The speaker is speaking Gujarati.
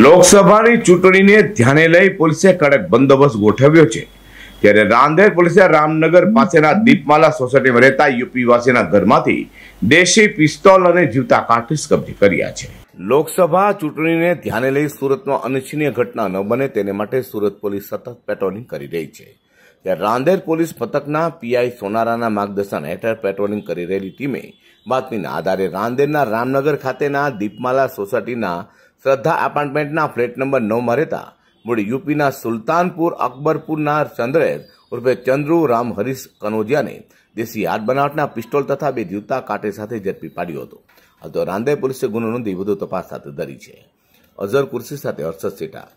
લોકસભાની ચૂંટણીને ધ્યાને લઈ પોલીસે કડક બંદોબસ્ત ગોઠવ્યો છે ત્યારે રાંદેર પોલીસે રામનગર પાસેના દીપમાલા સોસાયટીમાં રહેતા યુપીવાસીના ઘરમાંથી દેશી પિસ્તોલ અને જીવતા કાઠીસ કબજે કર્યા છે લોકસભા ચૂંટણીને ધ્યાને લઈ સુરતમાં અનિચ્છનીય ઘટના ન બને તેને માટે સુરત પોલીસ સતત પેટ્રોલિંગ કરી રહી છે ત્યારે રાંદેર પોલીસ પથકના પીઆઈ સોનારાના માર્ગદર્શન હેઠળ પેટ્રોલિંગ કરી રહેલી ટીમે બાતમીના આધારે રાંદેરના રામનગર ખાતેના દીપમાલા સોસાયટીના શ્રદ્ધા એપાર્ટમેન્ટના ફ્લેટ નંબર નવમાં રહેતા મૂળ યુપીના સુલતાનપુર અકબરપુરના ચંદ્રેર ઉર્ફે ચંદ્રુ રામહરીશ કનોજિયાને દેશી હાથ બનાવટના પિસ્ટોલ તથા બે જૂતા કાંટે સાથે ઝડપી પાડ્યો હતો આ તો રાંદેર પોલીસે ગુનો નોંધી વધુ તપાસ હાથ ધરી છે અઝર કુર્સી સાથે હર્ષદ સેટા